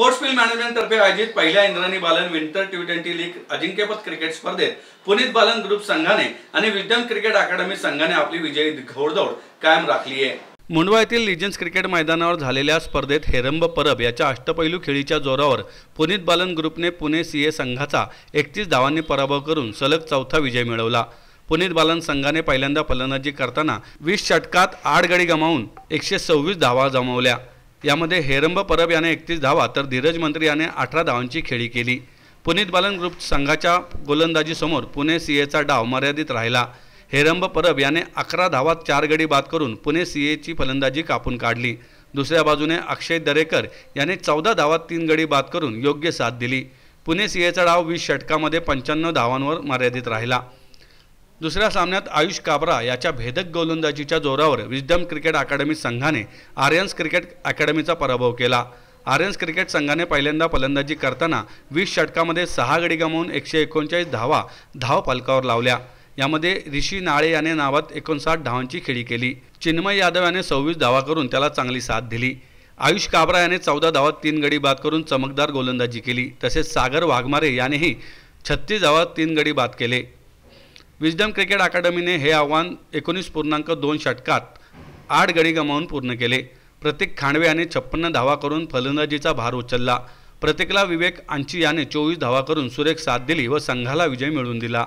sports field management तर्फे आयोजित पहिल्या Indrani Balan winter T twenty league अजिंक्यपद क्रिकेट स्पर्धेत पुनीत बालन ग्रुप संघाने आणि विद्यान क्रिकेट अकादमी संघाने आपली विजयी घोडदौड कायम राखली आहे मुंडवा येथील लिजन्स क्रिकेट मैदानावर झालेल्या स्पर्धेत हेरंब परब याच्या अष्टपैलू खेळीच्या जोरावर पुनीत बालन ग्रुपने पुणे सी ए संघाचा एकतीस धावांनी पराभव करून सलग चौथा विजय मिळवला पुनीत बालन संघाने पहिल्यांदा फलंदाजी करताना वीस षटकात आठ गडी गमावून एकशे सव्वीस धावा जमवल्या यामध्ये हेरंब परब याने एकतीस धावा तर धीरज मंत्री याने अठरा धावांची खेळी केली पुनीत बालन ग्रुप संघाच्या गोलंदाजीसमोर पुणे सी एचा डाव मर्यादित राहिला हेरंब परब याने अकरा धावात चार गडी बाद करून पुणे सी एची फलंदाजी कापून काढली दुसऱ्या बाजूने अक्षय दरेकर याने चौदा धावात तीन गडी बाद करून योग्य साथ दिली पुणे सी एचा डाव वीस षटकामध्ये पंच्याण्णव धावांवर मर्यादित राहिला दुसऱ्या सामन्यात आयुष काबरा याच्या भेदक गोलंदाजीच्या जोरावर विजडम क्रिकेट अकादमी संघाने आर्यन्स क्रिकेट अकॅडमीचा पराभव केला आर्यन्स क्रिकेट संघाने पहिल्यांदा फलंदाजी करताना वीस षटकामध्ये सहा गडी गमावून एकशे एकोणचाळीस धावा धाव पालकावर लावल्या यामध्ये ऋषी नाळे याने नावात एकोणसाठ धावांची खेळी केली चिन्मय यादव याने सव्वीस धावा करून त्याला चांगली साथ दिली आयुष काबरा याने चौदा धावात तीन गडी बाद करून चमकदार गोलंदाजी केली तसेच सागर वाघमारे यानेही छत्तीस धावात तीन गडी बाद केले विजडम क्रिकेट अकादमीने हे आव्हान एकोणीस पूर्णांक दोन षटकात आठ गडी गमावून पूर्ण केले प्रतीक खांडवे याने छप्पन्न धावा करून फलंदाजीचा भार उचलला प्रतीकला विवेक आंची याने चोवीस धावा करून सुरेख साथ दिली व संघाला विजय मिळवून दिला